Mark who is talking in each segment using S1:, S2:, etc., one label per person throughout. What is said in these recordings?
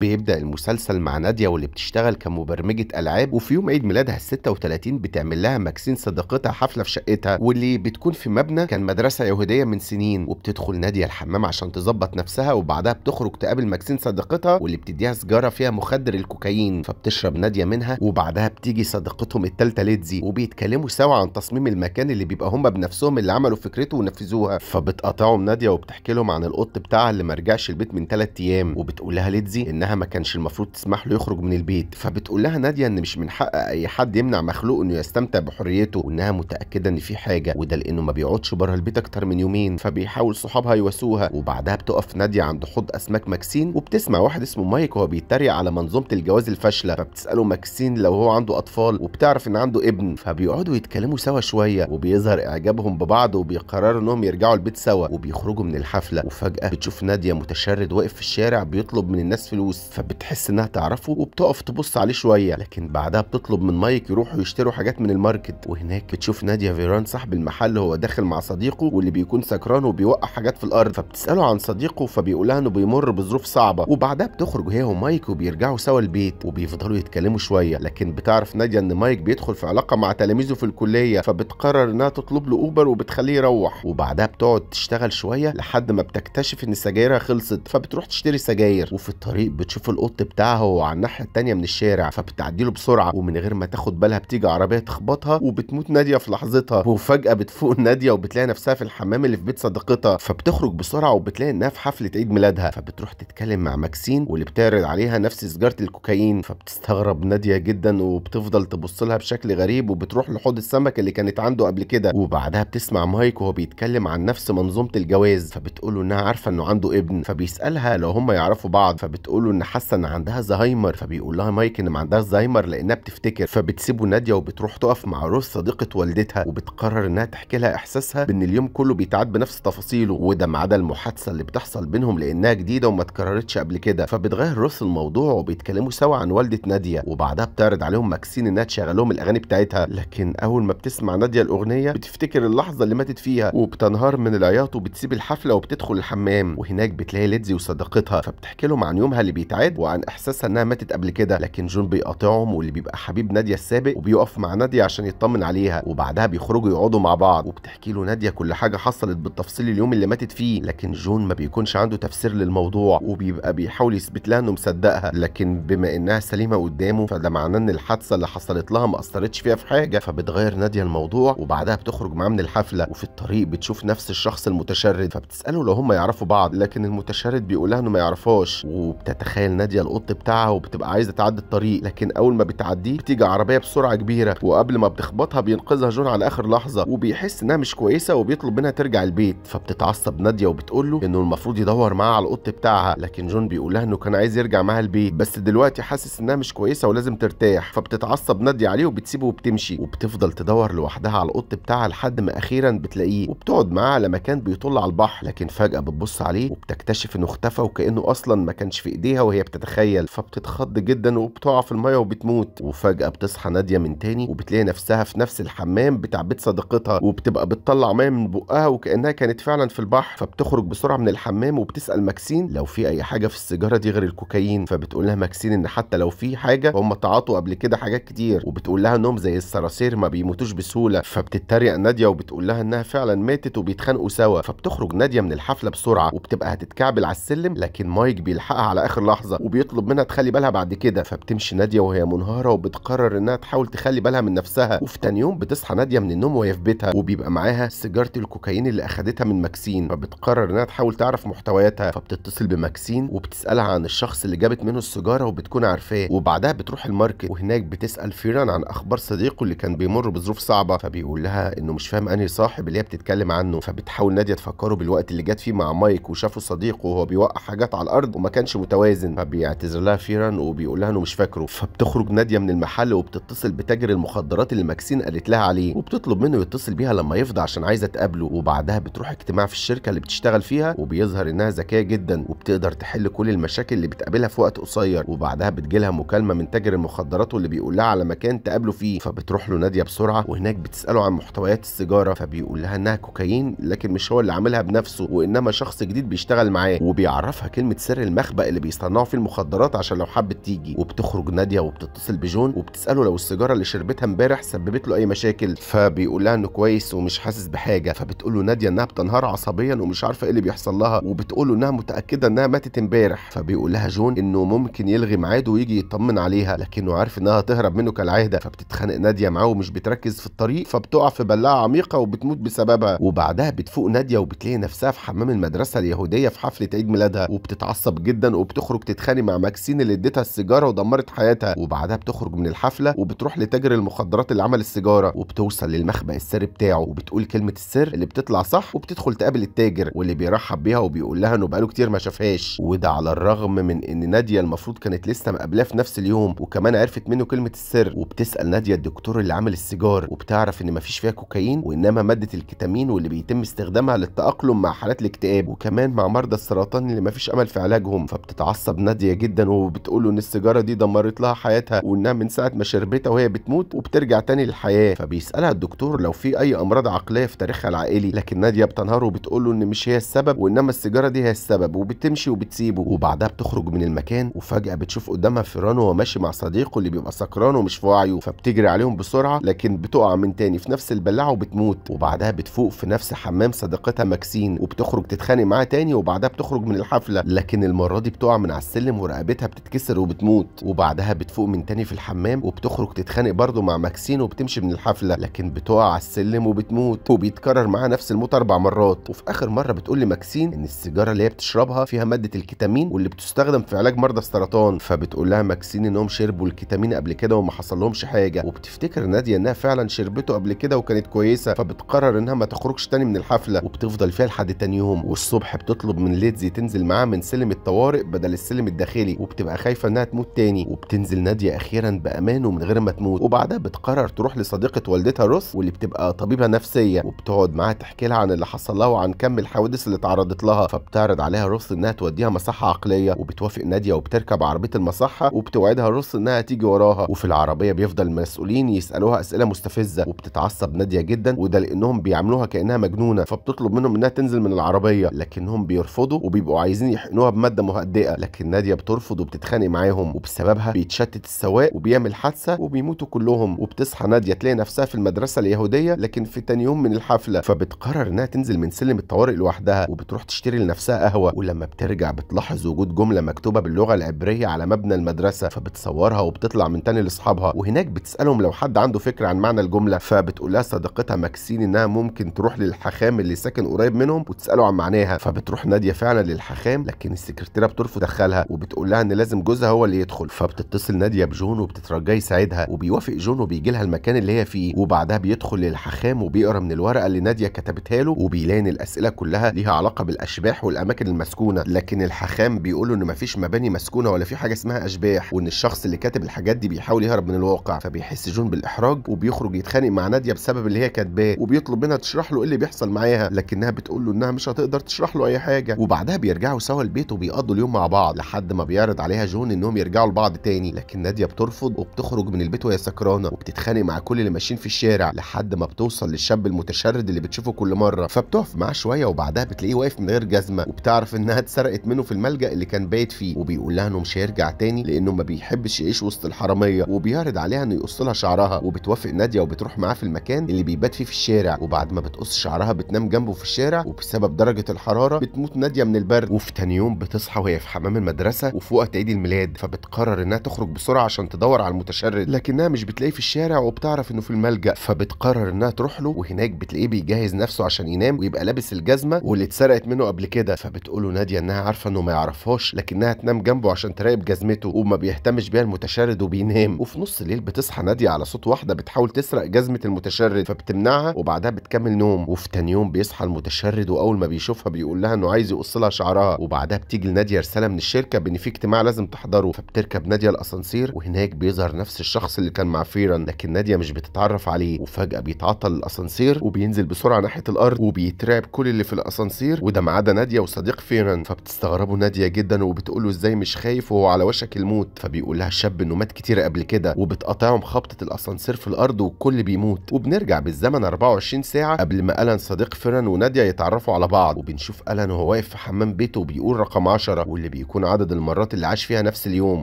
S1: بيبدأ المسلسل مع نادية واللي بتشتغل كمبرمجة ألعاب وفي يوم عيد ميلادها ال 36 بتعمل لها ماكسين صديقتها حفلة في شقتها واللي بتكون في مبنى كان مدرسة يهودية من سنين وبتدخل نادية الحمام عشان تظبط نفسها وبعدها بتخرج تقابل ماكسين صديقتها واللي بتديها سجارة فيها مخدر الكوكايين فبتشرب نادية منها وبعدها بتيجي صديقتهم التالتة ليدزي وبيتكلموا سوا عن تصميم المكان اللي بيبقى هما بنفسهم اللي عملوا فكرته ونفذوها فبتقاطعهم نادية وبتحكي لهم عن القط بتاعها اللي ما رجعش البيت من ثلاث أيام وبتقول لها ليتزي انها ما كانش المفروض تسمح له يخرج من البيت فبتقول لها ناديه ان مش من حق اي حد يمنع مخلوق انه يستمتع بحريته وانها متاكده ان في حاجه وده لانه ما بيقعدش بره البيت اكتر من يومين فبيحاول صحابها يواسوها وبعدها بتقف ناديه عند حوض اسماك ماكسين وبتسمع واحد اسمه مايك وهو بيتريق على منظومه الجواز الفاشله فبتساله ماكسين لو هو عنده اطفال وبتعرف ان عنده ابن فبيقعدوا يتكلموا سوا شويه وبيظهر اعجابهم ببعض وبيقرروا انهم يرجعوا البيت سوا وبيخرجوا من الحفله وفجاه بتشوف ناديه متشرد واقف في الشارع بيطلب من الناس فلوس فلوس فبتحس انها تعرفه وبتقف تبص عليه شويه لكن بعدها بتطلب من مايك يروحوا يشتروا حاجات من الماركت وهناك بتشوف ناديه فيران صاحب المحل هو داخل مع صديقه واللي بيكون سكران وبيوقع حاجات في الارض فبتساله عن صديقه فبيقولها انه بيمر بظروف صعبه وبعدها بتخرج هي ومايك وبيرجعوا سوا البيت وبيفضلوا يتكلموا شويه لكن بتعرف ناديه ان مايك بيدخل في علاقه مع تلاميذه في الكليه فبتقرر انها تطلب له اوبر وبتخليه يروح وبعدها بتقعد تشتغل شويه لحد ما بتكتشف ان سجايرها خلصت فبتروح تشتري سجاير وفي الطريق بتشوف القط بتاعها وهو على الناحيه التانيه من الشارع فبتعدي له بسرعه ومن غير ما تاخد بالها بتيجي عربيه تخبطها وبتموت ناديه في لحظتها وفجاه بتفوق ناديه وبتلاقي نفسها في الحمام اللي في بيت صديقتها فبتخرج بسرعه وبتلاقي انها في حفله عيد ميلادها فبتروح تتكلم مع ماكسين واللي بتعرض عليها نفس سيجاره الكوكايين فبتستغرب ناديه جدا وبتفضل تبص لها بشكل غريب وبتروح لحوض السمك اللي كانت عنده قبل كده وبعدها بتسمع مايك وهو بيتكلم عن نفس منظومه الجواز له انها عارفه انه عنده ابن فبيسالها لو هم يعرفوا بعض فبتقول ان حاسه ان عندها زهايمر فبيقول لها مايك ان ما عندها زهايمر لانها بتفتكر فبتسيبه ناديه وبتروح تقف مع روز صديقه والدتها وبتقرر انها تحكي لها احساسها بان اليوم كله بيتعاد بنفس تفاصيله وده ما عدا المحادثه اللي بتحصل بينهم لانها جديده وما اتكررتش قبل كده فبتغير روز الموضوع وبيتكلموا سوا عن والده ناديه وبعدها بتعرض عليهم ماكسين انها تشغل لهم الاغاني بتاعتها لكن اول ما بتسمع ناديه الاغنيه بتفتكر اللحظه اللي ماتت فيها وبتنهار من العياط وبتسيب الحفله وبتدخل الحمام وهناك بتلاقي ليدزي وصديقتها فبتحكي لهم عن يومها اللي بيتعاد وعن احساسها انها ماتت قبل كده لكن جون بيقاطعهم واللي بيبقى حبيب ناديه السابق وبيقف مع ناديه عشان يطمن عليها وبعدها بيخرجوا يقعدوا مع بعض وبتحكي له ناديه كل حاجه حصلت بالتفصيل اليوم اللي ماتت فيه لكن جون ما بيكونش عنده تفسير للموضوع وبيبقى بيحاول يثبت لها انه مصدقها لكن بما انها سليمه قدامه فده معناه ان الحادثه اللي حصلت لها ما اثرتش فيها في حاجه فبتغير ناديه الموضوع وبعدها بتخرج معاه من الحفله وفي الطريق بتشوف نفس الشخص المتشرد فبتساله لو هم يعرفوا بعض لكن المتشرد بيقول لها انه ما يعرفهاش وبتتخ تخيل ناديه القط بتاعها وبتبقى عايزه تعدي الطريق لكن اول ما بتعديه بتيجي عربيه بسرعه كبيره وقبل ما بتخبطها بينقذها جون على اخر لحظه وبيحس انها مش كويسه وبيطلب منها ترجع البيت فبتتعصب ناديه وبتقول له انه المفروض يدور معاها على القط بتاعها لكن جون بيقول لها انه كان عايز يرجع معاها البيت بس دلوقتي حاسس انها مش كويسه ولازم ترتاح فبتتعصب ناديه عليه وبتسيبه وبتمشي وبتفضل تدور لوحدها على القط بتاعها لحد ما اخيرا بتلاقيه وبتقعد معاه على مكان بيطل على البحر لكن فجاه بتبص عليه وبتكتشف انه اختفى وكانه اصلا ما كانش في ايديها وهي بتتخيل فبتتخض جدا وبتقع في الميه وبتموت وفجاه بتصحى ناديه من تاني وبتلاقي نفسها في نفس الحمام بتاع بيت صديقتها وبتبقى بتطلع ميه من بقها وكانها كانت فعلا في البحر فبتخرج بسرعه من الحمام وبتسال ماكسين لو في اي حاجه في السيجاره دي غير الكوكايين فبتقول لها ماكسين ان حتى لو في حاجه هم تعاطوا قبل كده حاجات كتير وبتقول لها انهم زي الصراصير ما بيموتوش بسهوله فبتتريق ناديه وبتقول لها انها فعلا ماتت وبيتخانقوا سوا فبتخرج ناديه من الحفله بسرعه وبتبقى هتتكعبل على السلم لكن مايك بيلحقها على اخر لحظه لحظه وبيطلب منها تخلي بالها بعد كده فبتمشي ناديه وهي منهاره وبتقرر انها تحاول تخلي بالها من نفسها وفي تاني يوم بتصحى ناديه من النوم وهي في بيتها وبيبقى معاها سيجاره الكوكايين اللي اخدتها من ماكسين فبتقرر انها تحاول تعرف محتوياتها فبتتصل بماكسين وبتسالها عن الشخص اللي جابت منه السيجاره وبتكون عارفاه وبعدها بتروح الماركت وهناك بتسال فيران عن اخبار صديقه اللي كان بيمر بظروف صعبه فبيقول لها انه مش فاهم انهي صاحب اللي هي بتتكلم عنه فبتحاول ناديه تفكره بالوقت اللي جت فيه مع مايك وشافه صديقه وهو بيوقع حاجات على الارض وما كانش متوازن مازن فبيعتذر لها فيران وبيقول لها انه مش فاكره فبتخرج ناديه من المحل وبتتصل بتاجر المخدرات اللي ماكسين قالت لها عليه وبتطلب منه يتصل بيها لما يفضى عشان عايزه تقابله وبعدها بتروح اجتماع في الشركه اللي بتشتغل فيها وبيظهر انها ذكيه جدا وبتقدر تحل كل المشاكل اللي بتقابلها في وقت قصير وبعدها بتجيلها مكالمه من تاجر المخدرات واللي بيقول لها على مكان تقابله فيه فبتروح له ناديه بسرعه وهناك بتساله عن محتويات السيجاره فبيقول لها انها كوكايين لكن مش هو اللي عاملها بنفسه وانما شخص جديد بيشتغل معاه وبيعرفها كلمه سر المخبأ اللي بيستخدمها صنعوا فيه المخدرات عشان لو حبت تيجي وبتخرج ناديه وبتتصل بجون وبتساله لو السيجاره اللي شربتها امبارح سببت له اي مشاكل فبيقول لها انه كويس ومش حاسس بحاجه فبتقول له ناديه انها بتنهار عصبيا ومش عارفه ايه اللي بيحصل لها وبتقول له انها متاكده انها ماتت امبارح فبيقول لها جون انه ممكن يلغي ميعاده ويجي يطمن عليها لكنه عارف انها هتهرب منه كالعاده فبتتخانق ناديه معاه ومش بتركز في الطريق فبتقع في بلاعه عميقه وبتموت بسببها وبعدها بتفوق ناديه وبتلاقي نفسها في حمام المدرسه اليهوديه في حفله عيد ميلادها وبتتعصب جدا وبتخرج بتخرج تتخانق مع ماكسين اللي اديتها السيجاره ودمرت حياتها وبعدها بتخرج من الحفله وبتروح لتاجر المخدرات اللي عمل السيجاره وبتوصل للمخبأ السري بتاعه وبتقول كلمه السر اللي بتطلع صح وبتدخل تقابل التاجر واللي بيرحب بيها وبيقول لها انه بقاله كتير ما شافهاش وده على الرغم من ان ناديه المفروض كانت لسه مقابلاه في نفس اليوم وكمان عرفت منه كلمه السر وبتسال ناديه الدكتور اللي عمل السيجار وبتعرف ان مفيش فيها كوكايين وانما ماده الكتامين واللي بيتم استخدامها للتاقلم مع حالات الاكتئاب وكمان مع مرضى السرطان اللي مفيش امل في علاجهم فبتتعصب بتعصب ناديه جدا وبتقوله ان السيجاره دي دمرت لها حياتها وانها من ساعه ما شربتها وهي بتموت وبترجع تاني للحياه فبيسالها الدكتور لو في اي امراض عقليه في تاريخها العائلي لكن ناديه بتنهار وبتقوله ان مش هي السبب وانما السيجاره دي هي السبب وبتمشي وبتسيبه وبعدها بتخرج من المكان وفجاه بتشوف قدامها فيران وهو ماشي مع صديقه اللي بيبقى سكران ومش في وعيه فبتجري عليهم بسرعه لكن بتقع من تاني في نفس البلاعه وبتموت وبعدها بتفوق في نفس حمام صديقتها ماكسين وبتخرج تتخانق معاه تاني وبعدها بتخرج من الحفله لكن المره دي بتقع من على السلم ورقبتها بتتكسر وبتموت وبعدها بتفوق من تاني في الحمام وبتخرج تتخانق برضه مع ماكسين وبتمشي من الحفله لكن بتقع على السلم وبتموت وبيتكرر معاها نفس الموت اربع مرات وفي اخر مره بتقول لماكسين ان السيجاره اللي هي بتشربها فيها ماده الكيتامين واللي بتستخدم في علاج مرضى السرطان فبتقول لها ماكسين انهم شربوا الكيتامين قبل كده وما حصل لهمش حاجه وبتفتكر ناديه انها فعلا شربته قبل كده وكانت كويسه فبتقرر انها ما تخرجش تاني من الحفله وبتفضل فيها لحد تاني يوم والصبح بتطلب من ليدزي تنزل معاها من سلم الطوارئ بدل السلم الداخلي وبتبقى خايفه انها تموت تاني وبتنزل ناديه اخيرا بامان ومن غير ما تموت وبعدها بتقرر تروح لصديقه والدتها روس واللي بتبقى طبيبه نفسيه وبتقعد معاها تحكي لها عن اللي حصل لها وعن كم الحوادث اللي اتعرضت لها فبتعرض عليها روس انها توديها مصحه عقليه وبتوافق ناديه وبتركب عربيه المصحه وبتوعدها روس انها تيجي وراها وفي العربيه بيفضل المسؤولين يسالوها اسئله مستفزه وبتتعصب ناديه جدا وده لانهم بيعاملوها كانها مجنونه فبتطلب منهم انها تنزل من العربيه لكنهم بيرفضوا وبيبقوا عايزين يحقنوها بماده مهدئه لكن لكن ناديه بترفض وبتتخانق معاهم وبسببها بيتشتت السواق وبيعمل حادثه وبيموتوا كلهم وبتصحى ناديه تلاقي نفسها في المدرسه اليهوديه لكن في تاني يوم من الحفله فبتقرر انها تنزل من سلم الطوارئ لوحدها وبتروح تشتري لنفسها قهوه ولما بترجع بتلاحظ وجود جمله مكتوبه باللغه العبريه على مبنى المدرسه فبتصورها وبتطلع من تاني لاصحابها وهناك بتسالهم لو حد عنده فكره عن معنى الجمله فبتقول لها صديقتها ماكسين انها ممكن تروح للحخام اللي ساكن قريب منهم وتساله عن معناها فبتروح ناديه فعلا للحخام لكن السكرتيره بترفض خالها وبتقول لها ان لازم جوزها هو اللي يدخل فبتتصل ناديه بجون وبتترجاه يساعدها وبيوافق جون وبيجي لها المكان اللي هي فيه وبعدها بيدخل للحخام وبيقرا من الورقه اللي ناديه كتبتها له وبيلاقي ان الاسئله كلها ليها علاقه بالاشباح والاماكن المسكونه لكن الحخام بيقول ان مفيش مباني مسكونه ولا في حاجه اسمها اشباح وان الشخص اللي كاتب الحاجات دي بيحاول يهرب من الواقع فبيحس جون بالاحراج وبيخرج يتخانق مع ناديه بسبب اللي هي كاتباه وبيطلب منها تشرح له ايه اللي بيحصل معاها لكنها بتقول له انها مش هتقدر تشرح له اي حاجه وبعدها بيرجعوا سوا البيت وبيقضوا اليوم مع بعض بعض لحد ما بيعرض عليها جون انهم يرجعوا لبعض تاني لكن ناديه بترفض وبتخرج من البيت وهي سكرانه وبتتخانق مع كل اللي ماشيين في الشارع لحد ما بتوصل للشاب المتشرد اللي بتشوفه كل مره فبتقف معاه شويه وبعدها بتلاقيه واقف من غير جزمه وبتعرف انها اتسرقت منه في الملجا اللي كان بايت فيه وبيقول لها انه مش هيرجع تاني لانه ما بيحبش يعيش وسط الحراميه وبيعرض عليها انه يقص لها شعرها وبتوافق ناديه وبتروح معاه في المكان اللي بيبات فيه في الشارع وبعد ما بتقص شعرها بتنام جنبه في الشارع وبسبب درجه الحراره بتموت ناديه من البرد وفي تاني يوم بتصحى وهي في حمام ايام المدرسه وفي وقت عيد الميلاد فبتقرر انها تخرج بسرعه عشان تدور على المتشرد لكنها مش بتلاقيه في الشارع وبتعرف انه في الملجا فبتقرر انها تروح له وهناك بتلاقيه بيجهز نفسه عشان ينام ويبقى لابس الجزمه واللي اتسرقت منه قبل كده فبتقول له ناديه انها عارفه انه ما يعرفهاش لكنها تنام جنبه عشان تراقب جزمته وما بيهتمش بيها المتشرد وبينام وفي نص الليل بتصحى ناديه على صوت واحده بتحاول تسرق جزمه المتشرد فبتمنعها وبعدها بتكمل نوم وفي تاني يوم بيصحى المتشرد واول ما بيشوفها بيقول لها انه عايز يقص لها شعرها وبعدها بتيجي لناديه رساله من الشركه بان في اجتماع لازم تحضره فبتركب ناديه الاسانسير وهناك بيظهر نفس الشخص اللي كان مع فيران لكن ناديه مش بتتعرف عليه وفجاه بيتعطل الاسانسير وبينزل بسرعه ناحيه الارض وبيترعب كل اللي في الاسانسير وده ما عدا ناديه وصديق فيران فبتستغربه ناديه جدا وبتقول له ازاي مش خايف وهو على وشك الموت فبيقول لها الشاب انه مات كتير قبل كده وبتقطعهم خبطه الاسانسير في الارض والكل بيموت وبنرجع بالزمن 24 ساعه قبل ما الان صديق فيران وناديه يتعرفوا على بعض وبنشوف الان وهو واقف في حمام بيته وبيقول رقم 10 واللي بيكون يكون عدد المرات اللي عاش فيها نفس اليوم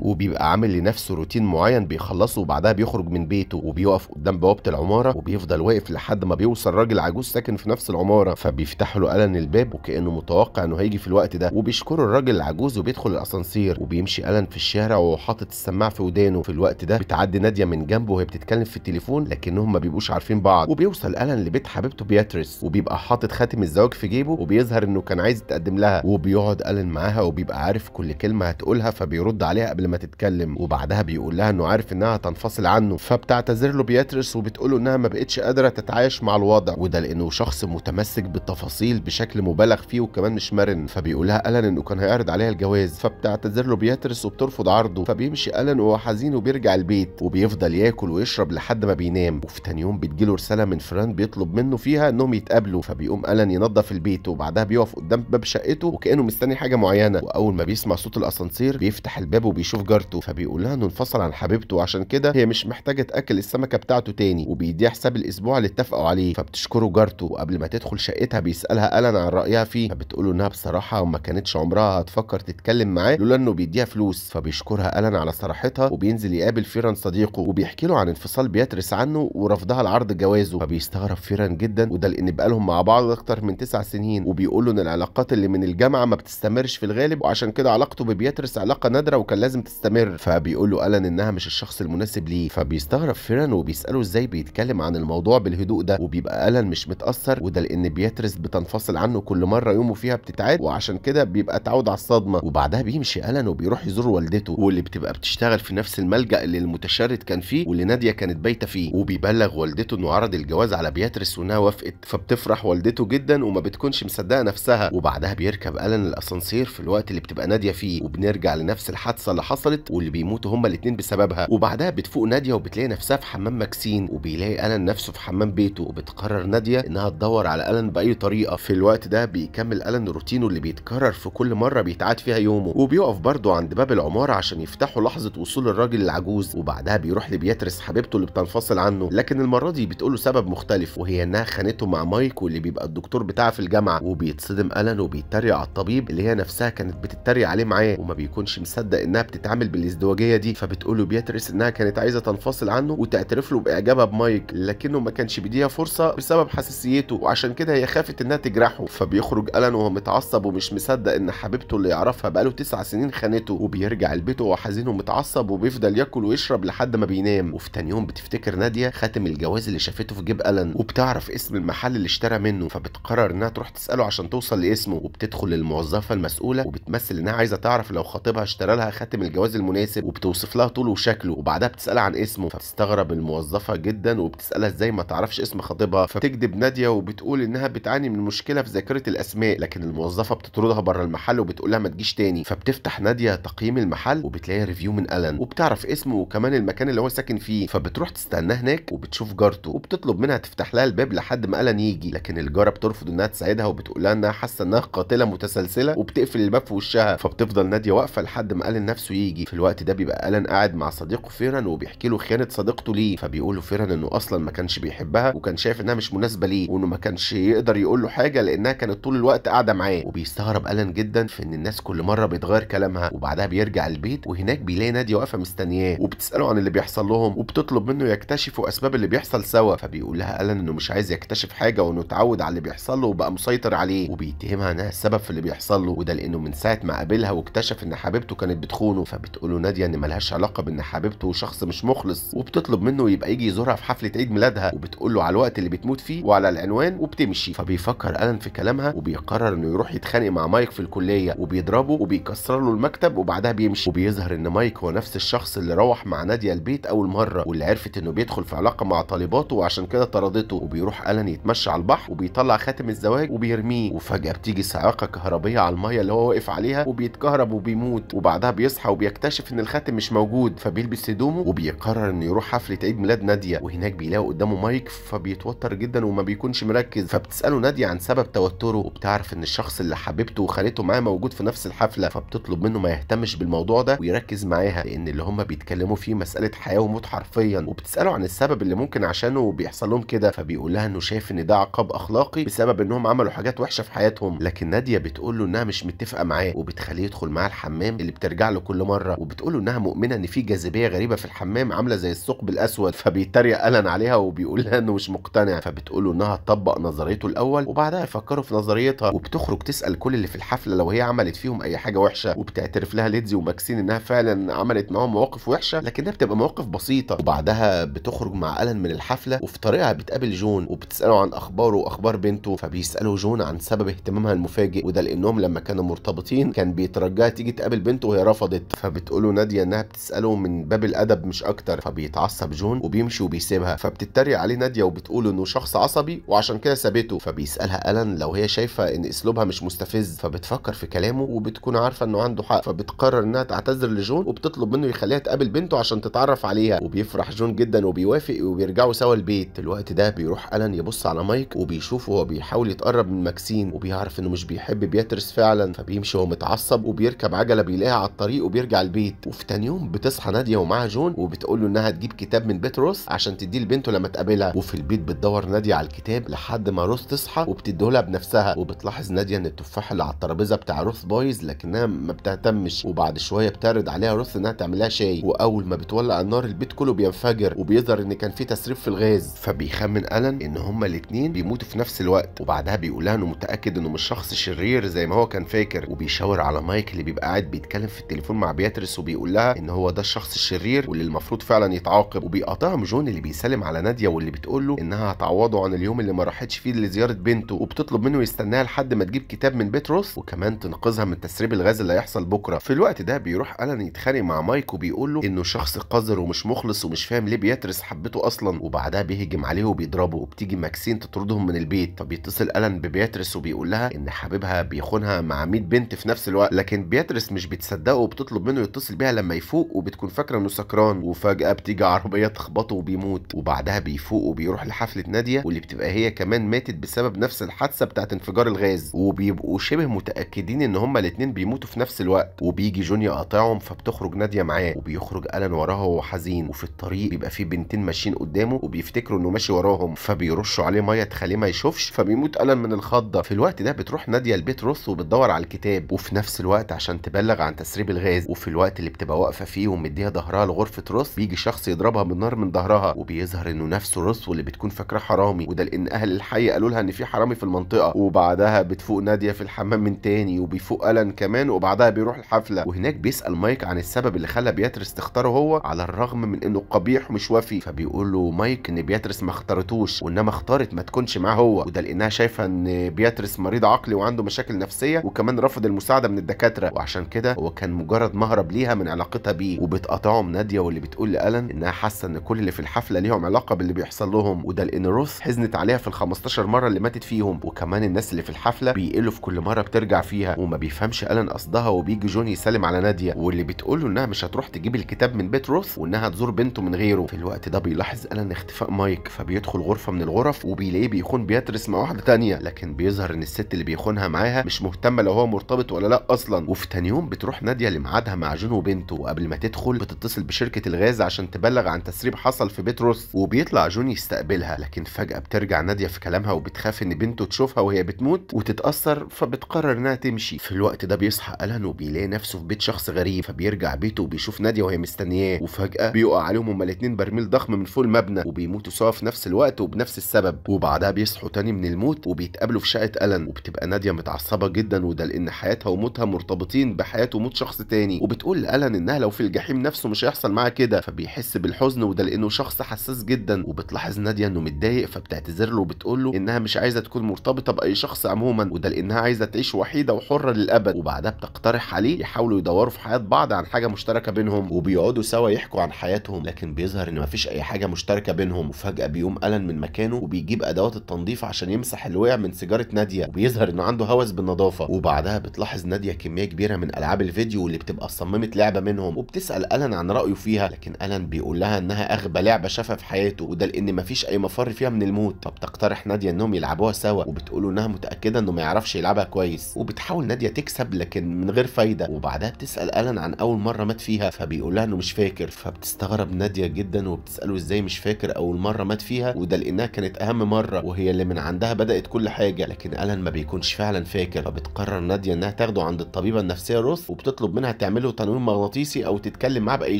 S1: وبيبقى عامل لنفسه روتين معين بيخلصه وبعدها بيخرج من بيته وبيقف قدام بوابه العماره وبيفضل واقف لحد ما بيوصل راجل عجوز ساكن في نفس العماره فبيفتح له الن الباب وكانه متوقع انه هيجي في الوقت ده وبيشكره الراجل العجوز وبيدخل الاسانسير وبيمشي الن في الشارع وهو حاطط السماعه في ودانه في الوقت ده بتعدي ناديه من جنبه وهي بتتكلم في التليفون لكنهم ما بيبقوش عارفين بعض وبيوصل الن لبيت حبيبته بياتريس وبيبقى حاطط خاتم الزواج في جيبه وبيظهر انه كان عايز يتقدم لها وبيقعد الن معاها وبيبقى عارف كل كل كلمه هتقولها فبيرد عليها قبل ما تتكلم وبعدها بيقول لها انه عارف انها هتنفصل عنه فبتعتذر له بياترس وبتقول له انها ما بقتش قادره تتعايش مع الوضع وده لانه شخص متمسك بالتفاصيل بشكل مبالغ فيه وكمان مش مرن فبيقول لها الن انه كان هيعرض عليها الجواز فبتعتذر له بياترس وبترفض عرضه فبيمشي الن وهو حزين وبيرجع البيت وبيفضل ياكل ويشرب لحد ما بينام وفي تاني يوم بتجيله رساله من فران بيطلب منه فيها انهم يتقابلوا فبيقوم الن ينظف البيت وبعدها بيقف قدام باب شقته وكانه مستني حاجه معينه واول ما بيسمع صوت الاسانسير بيفتح الباب وبيشوف جارته فبيقولها انه انفصل عن حبيبته عشان كده هي مش محتاجه تاكل السمكه بتاعته تاني وبيديها حساب الاسبوع اللي اتفقوا عليه فبتشكره جارته وقبل ما تدخل شقتها بيسالها الن عن رايها فيه فبتقول انها بصراحه ما كانتش عمرها هتفكر تتكلم معاه لولا انه بيديها فلوس فبيشكرها الن على صراحتها وبينزل يقابل فيران صديقه وبيحكي له عن انفصال بياتريس عنه ورفضها لعرض جوازه فبيستغرب فيران جدا وده لان بقالهم مع بعض اكتر من تسع سنين وبيقول له ان العلاقات اللي من الجامعه ما بتستمرش في الغالب وعشان كده علاقته ببياترس علاقه نادره وكان لازم تستمر فبيقول له الن انها مش الشخص المناسب ليه فبيستغرب فيران وبيساله ازاي بيتكلم عن الموضوع بالهدوء ده وبيبقى الن مش متاثر وده لان بياترس بتنفصل عنه كل مره يومه فيها بتتعاد وعشان كده بيبقى اتعود على الصدمه وبعدها بيمشي الن وبيروح يزور والدته واللي بتبقى بتشتغل في نفس الملجا اللي المتشرد كان فيه واللي ناديه كانت بايته فيه وبيبلغ والدته انه عرض الجواز على بياترس وانها وافقت فبتفرح والدته جدا وما بتكونش مصدقه نفسها وبعدها بيركب الن الاسانسير في الوقت اللي بتبقى ناديه فيه وبنرجع لنفس الحادثه اللي حصلت واللي بيموتوا هما الاثنين بسببها وبعدها بتفوق ناديه وبتلاقي نفسها في حمام ماكسين وبيلاقي الن نفسه في حمام بيته وبتقرر ناديه انها تدور على الن باي طريقه في الوقت ده بيكمل الن روتينه اللي بيتكرر في كل مره بيتعاد فيها يومه وبيقف برضه عند باب العماره عشان يفتحوا لحظه وصول الراجل العجوز وبعدها بيروح لبياترس حبيبته اللي بتنفصل عنه لكن المره دي بتقول له سبب مختلف وهي انها خانته مع مايك واللي بيبقى الدكتور بتاعها في الجامعه وبيتصدم الن وبيتريق على الطبيب اللي هي نفسها كانت بتتريق عليه معاه وما بيكونش مصدق انها بتتعامل بالازدواجيه دي فبتقول له بياتريس انها كانت عايزه تنفصل عنه وتعترف له باعجابها بمايك لكنه ما كانش بيديها فرصه بسبب حساسيته وعشان كده هي خافت انها تجرحه فبيخرج الان وهو متعصب ومش مصدق ان حبيبته اللي يعرفها بقاله تسع سنين خانته وبيرجع البيت وهو حزين ومتعصب وبيفضل ياكل ويشرب لحد ما بينام وفي تاني يوم بتفتكر ناديه خاتم الجواز اللي شافته في جيب الان وبتعرف اسم المحل اللي اشترى منه فبتقرر انها تروح تساله عشان توصل لاسمه وبتدخل للموظفه المسؤوله وبتمثل انها عايزه تعرف لو خطيبها اشترى لها خاتم الجواز المناسب وبتوصف لها طوله وشكله وبعدها بتسالها عن اسمه فبتستغرب الموظفه جدا وبتسالها ازاي ما تعرفش اسم خطيبها فبتكذب ناديه وبتقول انها بتعاني من مشكله في ذاكره الاسماء لكن الموظفه بتطردها بره المحل وبتقول لها ما تجيش تاني فبتفتح ناديه تقييم المحل وبتلاقي ريفيو من الن وبتعرف اسمه وكمان المكان اللي هو ساكن فيه فبتروح تستناه هناك وبتشوف جارته وبتطلب منها تفتح لها الباب لحد ما الن يجي لكن الجاره بترفض انها تساعدها وبتقول لها انها حاسه انها قاتله متسلسله وبتقفل الباب في وشها بتفضل ناديه واقفه لحد ما الن نفسه يجي في الوقت ده بيبقى الن قاعد مع صديقه فيرن وبيحكي له خيانه صديقته ليه فبيقول له فيرن انه اصلا ما كانش بيحبها وكان شايف انها مش مناسبه ليه وانه ما كانش يقدر يقول له حاجه لانها كانت طول الوقت قاعده معاه وبيستغرب الن جدا في ان الناس كل مره بيتغير كلامها وبعدها بيرجع البيت وهناك بيلاقي ناديه واقفه مستنياه وبتساله عن اللي بيحصل لهم وبتطلب منه يكتشفوا اسباب اللي بيحصل سوا فبيقول لها الن انه مش عايز يكتشف حاجه وانه اتعود على اللي بيحصل له وبقى مسيطر عليه وبيتهمها انها السبب في اللي بيحصل له وده لانه من ساعه ما قابلها قابلها واكتشف ان حبيبته كانت بتخونه فبتقوله ناديه ان ملهاش علاقه بان حبيبته شخص مش مخلص وبتطلب منه يبقى يجي يزورها في حفله عيد ميلادها وبتقول له على الوقت اللي بتموت فيه وعلى العنوان وبتمشي فبيفكر الان في كلامها وبيقرر انه يروح يتخانق مع مايك في الكليه وبيضربه وبيكسر له المكتب وبعدها بيمشي وبيظهر ان مايك هو نفس الشخص اللي روح مع ناديه البيت اول مره واللي عرفت انه بيدخل في علاقه مع طالباته وعشان كده طردته وبيروح الان يتمشى على البحر وبيطلع خاتم الزواج وبيرميه وفجاه بتيجي صاعقه كهربيه على الميه اللي هو واقف عليها وبيت بيتكهرب وبيموت وبعدها بيصحى وبيكتشف ان الخاتم مش موجود فبيلبس هدومه وبيقرر انه يروح حفله عيد ميلاد ناديه وهناك بيلاقي قدامه مايك فبيتوتر جدا وما بيكونش مركز فبتساله ناديه عن سبب توتره وبتعرف ان الشخص اللي حبيبته وخالته معاه موجود في نفس الحفله فبتطلب منه ما يهتمش بالموضوع ده ويركز معاها لان اللي هم بيتكلموا فيه مساله حياه وموت حرفيا وبتساله عن السبب اللي ممكن عشانه بيحصل لهم كده فبيقول لها انه شايف ان ده عقاب اخلاقي بسبب انهم عملوا حاجات وحشه في حياتهم لكن ناديه بتقول له انها مش متفقه معاه وبتخليه يدخل معاها الحمام اللي بترجع له كل مره وبتقول له انها مؤمنه ان في جاذبيه غريبه في الحمام عامله زي الثقب الاسود فبيتريق الن عليها وبيقول لها انه مش مقتنع فبتقول له انها تطبق نظريته الاول وبعدها يفكروا في نظريتها وبتخرج تسال كل اللي في الحفله لو هي عملت فيهم اي حاجه وحشه وبتعترف لها ليدزي وماكسين انها فعلا عملت معاهم مواقف وحشه لكنها بتبقى مواقف بسيطه وبعدها بتخرج مع الن من الحفله وفي طريقها بتقابل جون وبتساله عن اخباره واخبار بنته فبيساله جون عن سبب اهتمامها المفاجئ وده لانهم لما كانوا مرتبطين كان بيت بيترجاها تيجي تقابل بنته وهي رفضت فبتقوله ناديه انها بتساله من باب الادب مش اكتر فبيتعصب جون وبيمشي وبيسيبها فبتتريق عليه ناديه وبتقول انه شخص عصبي وعشان كده سابته فبيسالها الن لو هي شايفه ان اسلوبها مش مستفز فبتفكر في كلامه وبتكون عارفه انه عنده حق فبتقرر انها تعتذر لجون وبتطلب منه يخليها تقابل بنته عشان تتعرف عليها وبيفرح جون جدا وبيوافق وبيرجعوا سوا البيت الوقت ده بيروح الن يبص على مايك وبيشوفه وهو بيحاول يتقرب من ماكسين وبيعرف انه مش بيحب بياترس فعلا فبيمشي وهو متعصب الشاب وبيركب عجله بيلاقيها على الطريق وبيرجع البيت وفي تاني يوم بتصحى ناديه ومعاها جون وبتقول له انها تجيب كتاب من بيت روس عشان تديه لبنته لما تقابلها وفي البيت بتدور ناديه على الكتاب لحد ما روس تصحى وبتديه لها بنفسها وبتلاحظ ناديه ان التفاح اللي على الترابيزه بتاع روس بايظ لكنها ما بتهتمش وبعد شويه بتعرض عليها روس انها تعملها شاي واول ما بتولع النار البيت كله بينفجر وبيظهر ان كان في تسريب في الغاز فبيخمن الن ان هما الاثنين بيموتوا في نفس الوقت وبعدها بيقولها انه متاكد انه مش شخص شرير زي ما هو كان فاكر وبيشاور على مايك اللي بيبقى قاعد بيتكلم في التليفون مع بياتريس وبيقول لها ان هو ده الشخص الشرير واللي المفروض فعلا يتعاقب وبيقاطعهم جون اللي بيسلم على ناديه واللي بتقول له انها هتعوضه عن اليوم اللي ما راحتش فيه لزياره بنته وبتطلب منه يستناها لحد ما تجيب كتاب من بيتروس وكمان تنقذها من تسريب الغاز اللي هيحصل بكره في الوقت ده بيروح الان يتخانق مع مايك وبيقول له انه شخص قذر ومش مخلص ومش فاهم ليه بياتريس حبته اصلا وبعدها بيهجم عليه وبيضربه وبتيجي ماكسين تطردهم من البيت فبيتصل الان ببياتريس وبيقول لها ان حبيبها بيخونها مع 100 بنت في نفس الوقت لكن بيترس مش بتصدقه وبتطلب منه يتصل بيها لما يفوق وبتكون فاكره انه سكران وفجاه بتيجي عربيه تخبطه وبيموت وبعدها بيفوق وبيروح لحفله ناديه واللي بتبقى هي كمان ماتت بسبب نفس الحادثه بتاعت انفجار الغاز وبيبقوا شبه متاكدين ان هما الاثنين بيموتوا في نفس الوقت وبيجي جوني قاطعهم فبتخرج ناديه معاه وبيخرج الن وراها وهو حزين وفي الطريق بيبقى في بنتين ماشيين قدامه وبيفتكروا انه ماشي وراهم فبيرشوا عليه ميه تخليه ما يشوفش فبيموت الن من الخضه في الوقت ده بتروح ناديه لبيت روث وبتدور على الكتاب وفي نفس الوقت عشان تبلغ عن تسريب الغاز وفي الوقت اللي بتبقى واقفه فيه ومديها ظهرها لغرفه روس بيجي شخص يضربها بالنار من ظهرها وبيظهر انه نفسه روس واللي بتكون فاكراه حرامي وده لان اهل الحي قالوا لها ان في حرامي في المنطقه وبعدها بتفوق ناديه في الحمام من تاني وبيفوق الن كمان وبعدها بيروح الحفله وهناك بيسال مايك عن السبب اللي خلى بياترس تختاره هو على الرغم من انه قبيح ومش وافي فبيقول له مايك ان بياترس ما اختارتوش وانما اختارت ما تكونش معاه هو وده لانها شايفه ان بياترس مريض عقلي وعنده مشاكل نفسيه وكمان رفض المساعده من الدكاتره وعشان كده هو كان مجرد مهرب ليها من علاقتها بيه وبتقاطعه ناديه واللي بتقول لالن انها حاسه ان كل اللي في الحفله ليهم علاقه باللي بيحصل لهم وده لان روث حزنت عليها في ال 15 مره اللي ماتت فيهم وكمان الناس اللي في الحفله بيقلوا في كل مره بترجع فيها وما بيفهمش الن قصدها وبيجي جون يسلم على ناديه واللي بتقول له انها مش هتروح تجيب الكتاب من بيت روث وانها تزور بنته من غيره في الوقت ده بيلاحظ الن اختفاء مايك فبيدخل غرفه من الغرف وبيلاقيه بيخون بياترس مع واحده تانية لكن بيظهر ان الست اللي بيخونها معاها مش مهتمه لو هو مرتبط ولا لا اصلا وفي تاني يوم بتروح ناديه لميعادها مع جون وبنته وقبل ما تدخل بتتصل بشركه الغاز عشان تبلغ عن تسريب حصل في بيت روس وبيطلع جون يستقبلها لكن فجاه بترجع ناديه في كلامها وبتخاف ان بنته تشوفها وهي بتموت وتتاثر فبتقرر انها تمشي في الوقت ده بيصحى الان وبيلاقي نفسه في بيت شخص غريب فبيرجع بيته وبيشوف ناديه وهي مستنياه وفجاه بيقع عليهم هما الاثنين برميل ضخم من فوق المبنى وبيموتوا سوا في نفس الوقت وبنفس السبب وبعدها بيصحوا تاني من الموت وبيتقابلوا في شقه الان وبتبقى ناديه متعصبه جدا وده لان حياتها وموتها مرتبطين بحياه وموت شخص تاني وبتقول لالان انها لو في الجحيم نفسه مش هيحصل معاها كده فبيحس بالحزن وده لانه شخص حساس جدا وبتلاحظ ناديه انه متضايق فبتعتذر له وبتقول له انها مش عايزه تكون مرتبطه باي شخص عموما وده لانها عايزه تعيش وحيده وحره للابد وبعدها بتقترح عليه يحاولوا يدوروا في حياه بعض عن حاجه مشتركه بينهم وبيقعدوا سوا يحكوا عن حياتهم لكن بيظهر ان مفيش اي حاجه مشتركه بينهم وفجاه بيقوم الان من مكانه وبيجيب ادوات التنظيف عشان يمسح الوقع من سيجاره ناديه وبيظهر انه عنده هوس بالنظافه وبعدها بتلاحظ ناديه كميه كبيره من العاب الفيديو واللي بتبقى صممت لعبه منهم وبتسال الن عن رايه فيها لكن الن بيقول لها انها اغبى لعبه شافها في حياته وده لان مفيش اي مفر فيها من الموت فبتقترح ناديه انهم يلعبوها سوا وبتقول انها متاكده انه ما يعرفش يلعبها كويس وبتحاول ناديه تكسب لكن من غير فايده وبعدها بتسال الن عن اول مره مات فيها فبيقول لها انه مش فاكر فبتستغرب ناديه جدا وبتساله ازاي مش فاكر اول مره مات فيها وده لانها كانت اهم مره وهي اللي من عندها بدات كل حاجه لكن الن ما بيكونش فعلا فاكر فبتقرر ناديه انها تاخده عند الطبيبه النفسيه روث وبتطلب منها تعمل له تنويم مغناطيسي او تتكلم معاه باي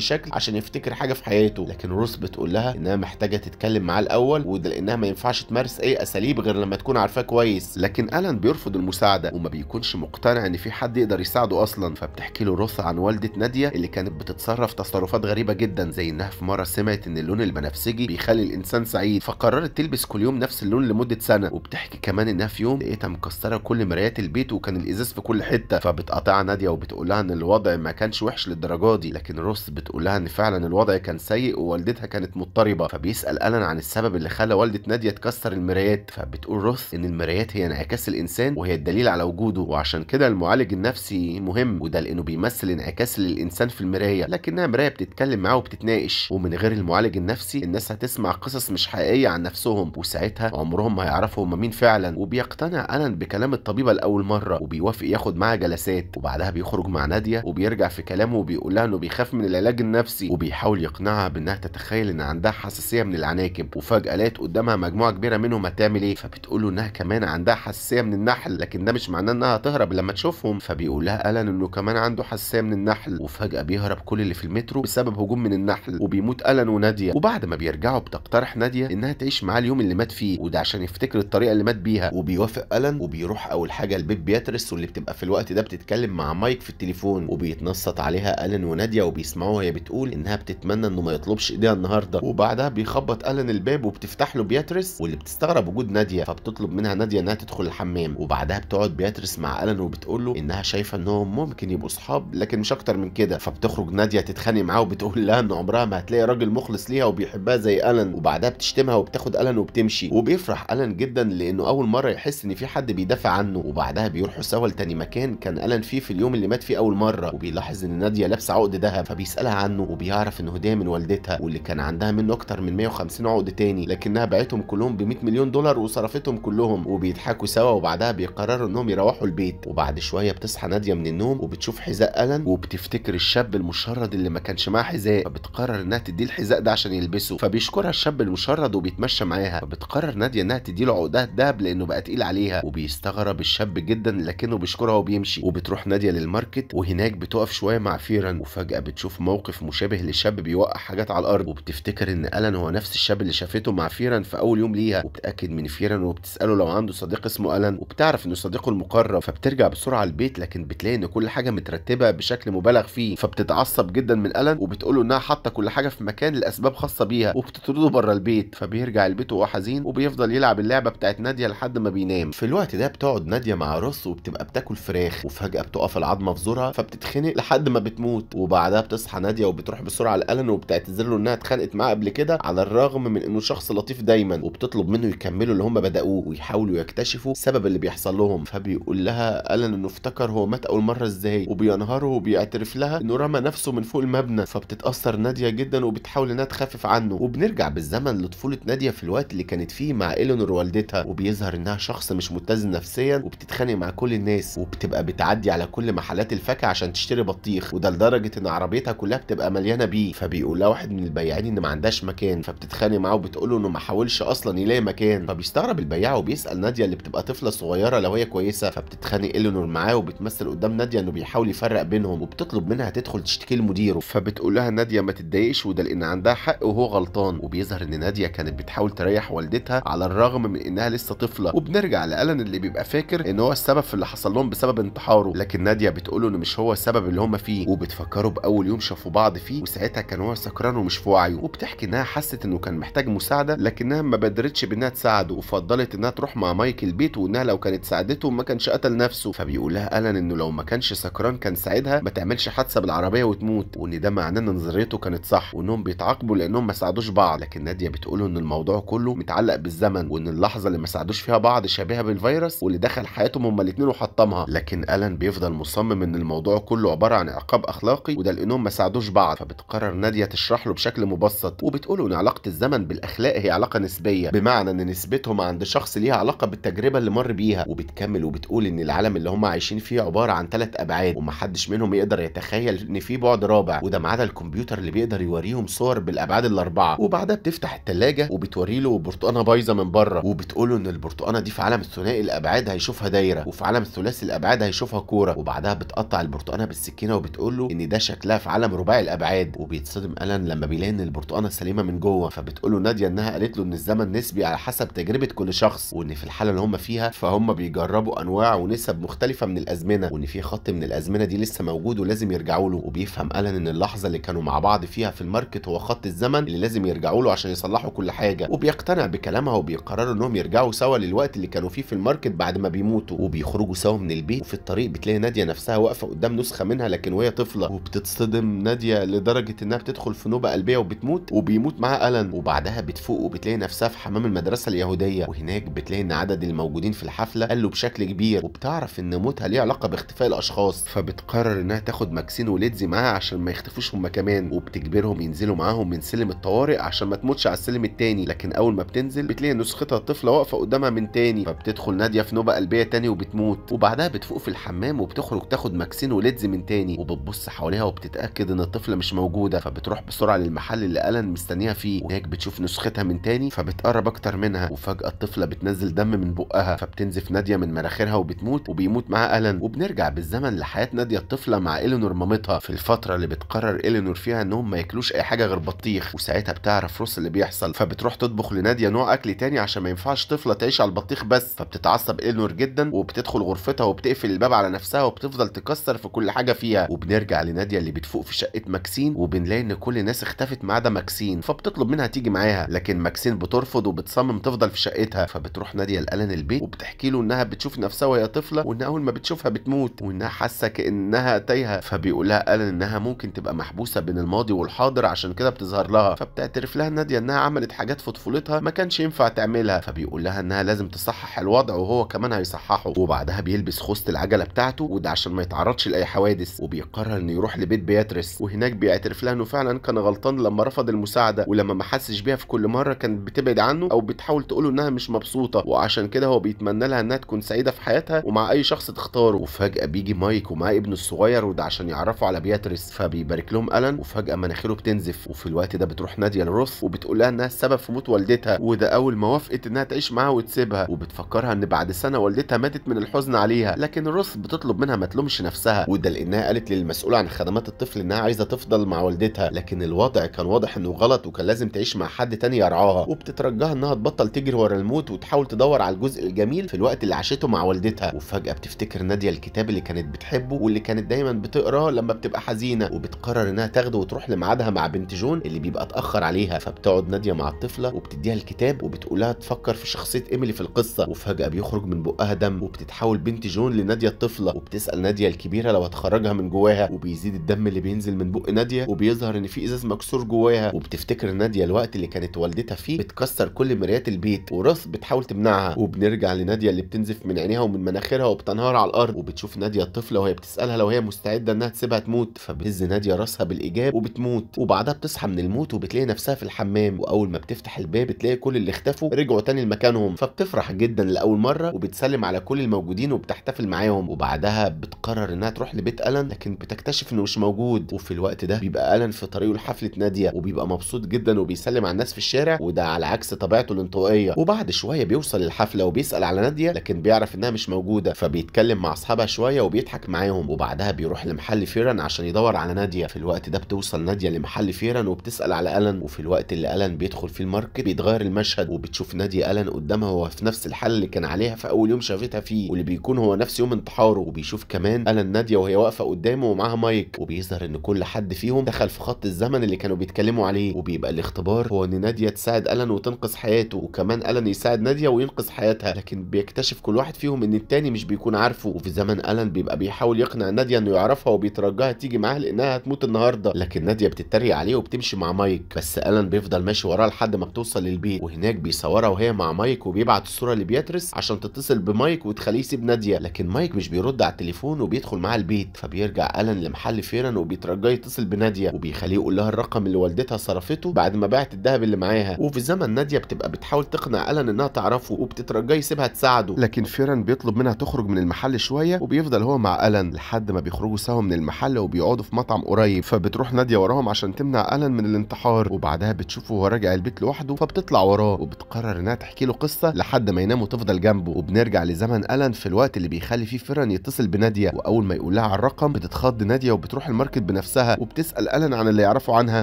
S1: شكل عشان يفتكر حاجه في حياته لكن روث بتقول لها انها محتاجه تتكلم معاه الاول وده لانها ما ينفعش تمارس اي اساليب غير لما تكون عارفاه كويس لكن الان بيرفض المساعده وما بيكونش مقتنع ان في حد يقدر يساعده اصلا فبتحكي له روث عن والده ناديه اللي كانت بتتصرف تصرفات غريبه جدا زي انها في مره سمعت ان اللون البنفسجي بيخلي الانسان سعيد فقررت تلبس كل يوم نفس اللون لمده سنه وبتحكي كمان انها في يوم لقيتها مكسره كل مرايات البيت وكان الازاز في كل حته فبت بتقاطع ناديه وبتقولها ان الوضع ما كانش وحش للدرجه دي لكن روس بتقولها ان فعلا الوضع كان سيء ووالدتها كانت مضطربه فبيسال الان عن السبب اللي خلى والده ناديه تكسر المرايات فبتقول روس ان المرايات هي انعكاس الانسان وهي الدليل على وجوده وعشان كده المعالج النفسي مهم وده لانه بيمثل انعكاس للانسان في المرايه لكنها مرايه بتتكلم معاه وبتتناقش ومن غير المعالج النفسي الناس هتسمع قصص مش حقيقيه عن نفسهم وساعتها عمرهم ما هيعرفوا هم مين فعلا وبيقتنع الان بكلام الطبيبه لاول مره وبيوافق ياخد معاها جلسات الجلسات وبعدها بيخرج مع ناديه وبيرجع في كلامه وبيقول لها انه بيخاف من العلاج النفسي وبيحاول يقنعها بانها تتخيل ان عندها حساسيه من العناكب وفجاه لقت قدامها مجموعه كبيره منهم هتعمل ايه فبتقول له انها كمان عندها حساسيه من النحل لكن ده مش معناه انها هتهرب لما تشوفهم فبيقول لها الن انه كمان عنده حساسيه من النحل وفجاه بيهرب كل اللي في المترو بسبب هجوم من النحل وبيموت الن وناديه وبعد ما بيرجعوا بتقترح ناديه انها تعيش معاه اليوم اللي مات فيه وده عشان يفتكر الطريقه اللي مات بيها وبيوافق الن وبيروح اول حاجه البيت بياترس واللي بتبقى في الوقت ده بتتكلم مع مايك في التليفون وبيتنصت عليها الن وناديه وبيسمعوها هي بتقول انها بتتمنى انه ما يطلبش ايديها النهارده وبعدها بيخبط الن الباب وبتفتح له بياتريس واللي بتستغرب وجود ناديه فبتطلب منها ناديه انها تدخل الحمام وبعدها بتقعد بياتريس مع الن وبتقول له انها شايفه انهم ممكن يبقوا اصحاب لكن مش اكتر من كده فبتخرج ناديه تتخانق معاه وبتقول لها ان عمرها ما هتلاقي راجل مخلص ليها وبيحبها زي الن وبعدها بتشتمها وبتاخد الن وبتمشي وبيفرح الن جدا لانه اول مره يحس ان في حد بيدافع عنه وبعدها بيروحوا سوا لتاني مكان كان الان فيه في اليوم اللي مات فيه اول مره وبيلاحظ ان ناديه لابسه عقد ذهب فبيسالها عنه وبيعرف ان هديه من والدتها واللي كان عندها منه اكتر من 150 عقد تاني لكنها بعتهم كلهم ب 100 مليون دولار وصرفتهم كلهم وبيضحكوا سوا وبعدها بيقرروا انهم يروحوا البيت وبعد شويه بتصحى ناديه من النوم وبتشوف حذاء الن وبتفتكر الشاب المشرد اللي ما كانش معاه حذاء فبتقرر انها تديه الحذاء ده عشان يلبسه فبيشكرها الشاب المشرد وبيتمشى معاها فبتقرر ناديه انها تديله عقدها الذهب لانه بقى تقيل عليها وبيستغرب الشاب جدا لكنه بيشكرها وبيمشي وبتروح ناديه للماركت وهناك بتقف شويه مع فيران وفجاه بتشوف موقف مشابه لشاب بيوقع حاجات على الارض وبتفتكر ان الان هو نفس الشاب اللي شافته مع فيران في اول يوم ليها وبتاكد من فيران وبتساله لو عنده صديق اسمه الان وبتعرف انه صديقه المقرب فبترجع بسرعه البيت لكن بتلاقي ان كل حاجه مترتبه بشكل مبالغ فيه فبتتعصب جدا من الان وبتقوله انها حاطه كل حاجه في مكان لاسباب خاصه بيها وبتطرده بره البيت فبيرجع البيت وهو حزين وبيفضل يلعب اللعبه بتاعت ناديه لحد ما بينام في الوقت ده بتقعد ناديه مع روس وبتبقى بتاكل فراخ وفجاه فجاه بتقف العظمه في زورها فبتتخنق لحد ما بتموت وبعدها بتصحى ناديه وبتروح بسرعه لالن وبتعتذر له انها اتخانقت معاه قبل كده على الرغم من انه شخص لطيف دايما وبتطلب منه يكملوا اللي هم بداوه ويحاولوا يكتشفوا السبب اللي بيحصل لهم فبيقول لها الن انه افتكر هو مات اول مره ازاي وبينهاره وبيعترف لها انه رمى نفسه من فوق المبنى فبتتاثر ناديه جدا وبتحاول انها تخفف عنه وبنرجع بالزمن لطفوله ناديه في الوقت اللي كانت فيه مع الينور والدتها وبيظهر انها شخص مش متزن نفسيا وبتتخانق مع كل الناس وبتبقى بتعاني تعدي على كل محلات الفاكهه عشان تشتري بطيخ وده لدرجه ان عربيتها كلها بتبقى مليانه بيه فبيقول لها واحد من البياعين ان ما عندهاش مكان فبتتخانق معاه وبتقول له انه ما حاولش اصلا يلاقي مكان فبيستغرب البياع وبيسال ناديه اللي بتبقى طفله صغيره لو هي كويسه فبتتخانق الينور معاه وبتمثل قدام ناديه انه بيحاول يفرق بينهم وبتطلب منها تدخل تشتكي لمديره فبتقول لها ناديه ما تتضايقش وده لان عندها حق وهو غلطان وبيظهر ان ناديه كانت بتحاول تريح والدتها على الرغم من انها لسه طفله وبنرجع لالن اللي بيبقى فاكر ان هو السبب في اللي حصل لهم بسبب انتحاره انفجاره لكن ناديه بتقوله ان مش هو السبب اللي هما فيه وبتفكره باول يوم شافوا بعض فيه وساعتها كان هو سكران ومش في وعيه وبتحكي انها حست انه كان محتاج مساعده لكنها ما بادرتش بانها تساعده وفضلت انها تروح مع مايك البيت وانها لو كانت ساعدته ما كانش قتل نفسه فبيقولها الان الن انه لو ما كانش سكران كان ساعدها ما تعملش حادثه بالعربيه وتموت وان ده معناه ان نظريته كانت صح وانهم بيتعاقبوا لانهم ما ساعدوش بعض لكن ناديه بتقوله ان الموضوع كله متعلق بالزمن وان اللحظه اللي ما ساعدوش فيها بعض شبيهه بالفيروس واللي دخل حياتهم هما الاثنين وحطمها لكن الن بيفضل مصمم ان الموضوع كله عباره عن عقاب اخلاقي وده لانهم ما ساعدوش بعض فبتقرر ناديه تشرح له بشكل مبسط وبتقوله ان علاقه الزمن بالاخلاق هي علاقه نسبيه بمعنى ان نسبتهم عند شخص ليها علاقه بالتجربه اللي مر بيها وبتكمل وبتقول ان العالم اللي هم عايشين فيه عباره عن ثلاث ابعاد ومحدش منهم يقدر يتخيل ان في بعد رابع وده ما عدا الكمبيوتر اللي بيقدر يوريهم صور بالابعاد الاربعه وبعدها بتفتح الثلاجه وبتوري له برتقانه بايظه من بره وبتقول له ان البرتقانه دي في عالم الثنائي الابعاد هيشوفها دايره وفي عالم الثلاثي الابعاد هيشوفها شايفها كوره وبعدها بتقطع البرتقانه بالسكينه وبتقول له ان ده شكلها في عالم رباعي الابعاد وبيتصدم الن لما بيلاقي ان البرتقانه سليمه من جوه فبتقول له ناديه انها قالت له ان الزمن نسبي على حسب تجربه كل شخص وان في الحاله اللي هم فيها فهم بيجربوا انواع ونسب مختلفه من الازمنه وان في خط من الازمنه دي لسه موجود ولازم يرجعوا له وبيفهم الن ان اللحظه اللي كانوا مع بعض فيها في الماركت هو خط الزمن اللي لازم يرجعوا له عشان يصلحوا كل حاجه وبيقتنع بكلامها وبيقرروا انهم يرجعوا سوا للوقت اللي كانوا فيه في الماركت بعد ما بيموتوا وبيخرجوا سوا من البيت وفي الطريق الطريق بتلاقي ناديه نفسها واقفه قدام نسخه منها لكن وهي طفله وبتتصدم ناديه لدرجه انها بتدخل في نوبه قلبيه وبتموت وبيموت معاها الن وبعدها بتفوق وبتلاقي نفسها في حمام المدرسه اليهوديه وهناك بتلاقي ان عدد الموجودين في الحفله قلوا بشكل كبير وبتعرف ان موتها ليه علاقه باختفاء الاشخاص فبتقرر انها تاخد ماكسين وليدزي معاها عشان ما يختفوش هما كمان وبتجبرهم ينزلوا معاهم من سلم الطوارئ عشان ما تموتش على السلم التاني لكن اول ما بتنزل بتلاقي نسختها الطفله واقفه قدامها من تاني فبتدخل ناديه في نوبه قلبيه تاني وبتموت وبعدها بتفوق في الحمام الحمام وبتخرج تاخد ماكسين وليدز من تاني وبتبص حواليها وبتتاكد ان الطفله مش موجوده فبتروح بسرعه للمحل اللي الن مستنيها فيه وهناك بتشوف نسختها من تاني فبتقرب اكتر منها وفجاه الطفله بتنزل دم من بقها فبتنزف ناديه من مناخيرها وبتموت وبيموت معاها الن وبنرجع بالزمن لحياه ناديه الطفله مع الينور مامتها في الفتره اللي بتقرر الينور فيها انهم ما ياكلوش اي حاجه غير بطيخ وساعتها بتعرف روس اللي بيحصل فبتروح تطبخ لناديه نوع اكل تاني عشان ما ينفعش طفله تعيش على البطيخ بس فبتتعصب الينور جدا وبتدخل غرفتها وبتقفل الباب على على نفسها وبتفضل تكسر في كل حاجه فيها وبنرجع لناديه اللي بتفوق في شقه ماكسين وبنلاقي ان كل الناس اختفت ما عدا ماكسين فبتطلب منها تيجي معاها لكن ماكسين بترفض وبتصمم تفضل في شقتها فبتروح ناديه لالان البيت وبتحكي له انها بتشوف نفسها وهي طفله وان اول ما بتشوفها بتموت وانها حاسه كانها تايهه فبيقولها الان انها ممكن تبقى محبوسه بين الماضي والحاضر عشان كده بتظهر لها فبتعترف لها ناديه انها عملت حاجات في طفولتها ما كانش ينفع تعملها فبيقول لها انها لازم تصحح الوضع وهو كمان هيصححه وبعدها بيلبس خوذه العجله بتاعته وده عشان ما يتعرضش لاي حوادث وبيقرر انه يروح لبيت بياتريس وهناك بيعترف لها انه فعلا كان غلطان لما رفض المساعده ولما ما حسش بيها في كل مره كانت بتبعد عنه او بتحاول تقوله انها مش مبسوطه وعشان كده هو بيتمنى لها انها تكون سعيده في حياتها ومع اي شخص تختاره وفجاه بيجي مايك ومعاه ابنه الصغير وده عشان يعرفوا على بياتريس فبيبارك لهم الن وفجاه مناخيره بتنزف وفي الوقت ده بتروح ناديه لروث وبتقول لها انها السبب في موت والدتها وده اول ما وافقت انها تعيش معاها وتسيبها وبتفكرها ان بعد سنه والدتها ماتت من الحزن عليها لكن روث بتطلب منها ما تلومش نفسها وده لانها قالت للمسؤول عن خدمات الطفل انها عايزه تفضل مع والدتها لكن الوضع كان واضح انه غلط وكان لازم تعيش مع حد تاني يرعاها وبتترجاها انها تبطل تجري ورا الموت وتحاول تدور على الجزء الجميل في الوقت اللي عاشته مع والدتها وفجاه بتفتكر ناديه الكتاب اللي كانت بتحبه واللي كانت دايما بتقراه لما بتبقى حزينه وبتقرر انها تاخده وتروح لميعادها مع بنت جون اللي بيبقى اتاخر عليها فبتقعد ناديه مع الطفله وبتديها الكتاب وبتقولها تفكر في شخصيه ايميلي في القصه وفجاه بيخرج من بقها دم وبتتحول بنت جون لناديه الطفل طفله وبتسال ناديه الكبيره لو هتخرجها من جواها وبيزيد الدم اللي بينزل من بق ناديه وبيظهر ان في ازاز مكسور جواها وبتفتكر ناديه الوقت اللي كانت والدتها فيه بتكسر كل مرايات البيت وراس بتحاول تمنعها وبنرجع لناديه اللي بتنزف من عينيها ومن مناخيرها وبتنهار على الارض وبتشوف ناديه الطفله وهي بتسالها لو هي مستعده انها تسيبها تموت فبتهز ناديه راسها بالايجاب وبتموت وبعدها بتصحى من الموت وبتلاقي نفسها في الحمام واول ما بتفتح الباب بتلاقي كل اللي اختفوا رجعوا تاني لمكانهم فبتفرح جدا لاول مره وبتسلم على كل الموجودين وبتحتفل معاهم وبعدها بتقرر انها تروح لبيت الن لكن بتكتشف انه مش موجود وفي الوقت ده بيبقى الن في طريقه لحفله ناديه وبيبقى مبسوط جدا وبيسلم على الناس في الشارع وده على عكس طبيعته الانطوائيه وبعد شويه بيوصل للحفله وبيسال على ناديه لكن بيعرف انها مش موجوده فبيتكلم مع اصحابها شويه وبيضحك معاهم وبعدها بيروح لمحل فيران عشان يدور على ناديه في الوقت ده بتوصل ناديه لمحل فيران وبتسال على الن وفي الوقت اللي الن بيدخل فيه الماركت بيتغير المشهد وبتشوف ناديه الن قدامها وهو في نفس الحاله اللي كان عليها في اول يوم شافتها فيه واللي بيكون هو نفس يوم النار وبيشوف كمان ألان نادية وهي واقفة قدامه ومعاها مايك وبيظهر إن كل حد فيهم دخل في خط الزمن اللي كانوا بيتكلموا عليه وبيبقى الاختبار هو إن نادية تساعد ألان وتنقذ حياته وكمان ألان يساعد نادية وينقذ حياتها لكن بيكتشف كل واحد فيهم إن التاني مش بيكون عارفه وفي زمن ألان بيبقى بيحاول يقنع نادية إنه يعرفها وبيترجاها تيجي معاه لأنها هتموت النهارده لكن نادية بتتريق عليه وبتمشي مع مايك بس ألان بيفضل ماشي وراها لحد ما بتوصل للبيت وهناك بيصورها وهي مع مايك وبيبعت الصورة لبياتريس عشان تتصل بمايك وتخليه يسيب نادية لكن مايك مش بيرد على التليفون وبيدخل معاه البيت فبيرجع ألن لمحل فيرن وبيترجاه يتصل بنادية وبيخليه يقول لها الرقم اللي والدتها صرفته بعد ما باعت الذهب اللي معاها وفي زمن نادية بتبقى بتحاول تقنع ألن إنها تعرفه وبتترجاه يسيبها تساعده لكن فيرن بيطلب منها تخرج من المحل شوية وبيفضل هو مع ألن لحد ما بيخرجوا سوا من المحل وبيقعدوا في مطعم قريب فبتروح نادية وراهم عشان تمنع ألن من الانتحار وبعدها بتشوفه وهو راجع البيت لوحده فبتطلع وراه وبتقرر إنها تحكي له قصة لحد ما ينام وتفضل جنبه وبنرجع لزمن ألن في الوقت اللي بيخلي فيه فيرن يتصل بناديه واول ما يقول لها على الرقم بتتخض ناديه وبتروح الماركت بنفسها وبتسال الن عن اللي يعرفه عنها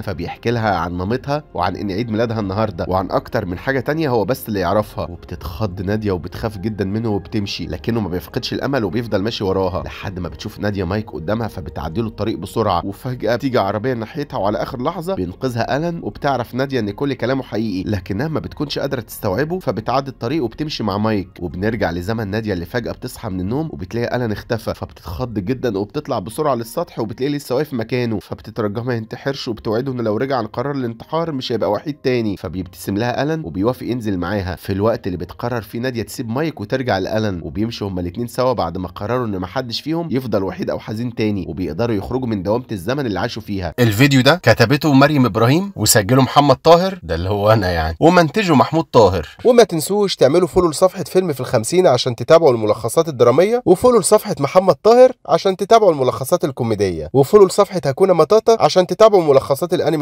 S1: فبيحكي لها عن مامتها وعن ان عيد ميلادها النهارده وعن اكتر من حاجه تانية هو بس اللي يعرفها وبتتخض ناديه وبتخاف جدا منه وبتمشي لكنه ما بيفقدش الامل وبيفضل ماشي وراها لحد ما بتشوف ناديه مايك قدامها فبتعدي له الطريق بسرعه وفجاه بتيجي عربيه ناحيتها وعلى اخر لحظه بينقذها الن وبتعرف ناديه ان كل كلامه حقيقي لكنها ما بتكونش قادره تستوعبه فبتعدي الطريق وبتمشي مع مايك وبنرجع لزمن ناديه اللي فجاه بتصحى من النوم وبتلاقي الن اختفى فبتتخض جدا وبتطلع بسرعه للسطح وبتلاقيه لسه واقف مكانه فبتترجاه ما ينتحرش وبتوعده ان لو رجع عن قرار الانتحار مش هيبقى وحيد تاني فبيبتسم لها الن وبيوافق ينزل معاها في الوقت اللي بتقرر فيه ناديه تسيب مايك وترجع لالن وبيمشوا هما الاثنين سوا بعد ما قرروا ان محدش فيهم يفضل وحيد او حزين تاني وبيقدروا يخرجوا من دوامه الزمن اللي عاشوا فيها الفيديو ده كتبته مريم ابراهيم وسجله محمد طاهر ده اللي هو انا يعني ومنتجه محمود طاهر وما تنسوش تعملوا فولو لصفحه فيلم في الخمسين عشان تتابعوا الملخصات الدراميه وفولو لصفحه محمد طاهر عشان تتابعوا الملخصات الكوميديه وفولو لصفحه هكونا مطاطا عشان تتابعوا ملخصات الانمي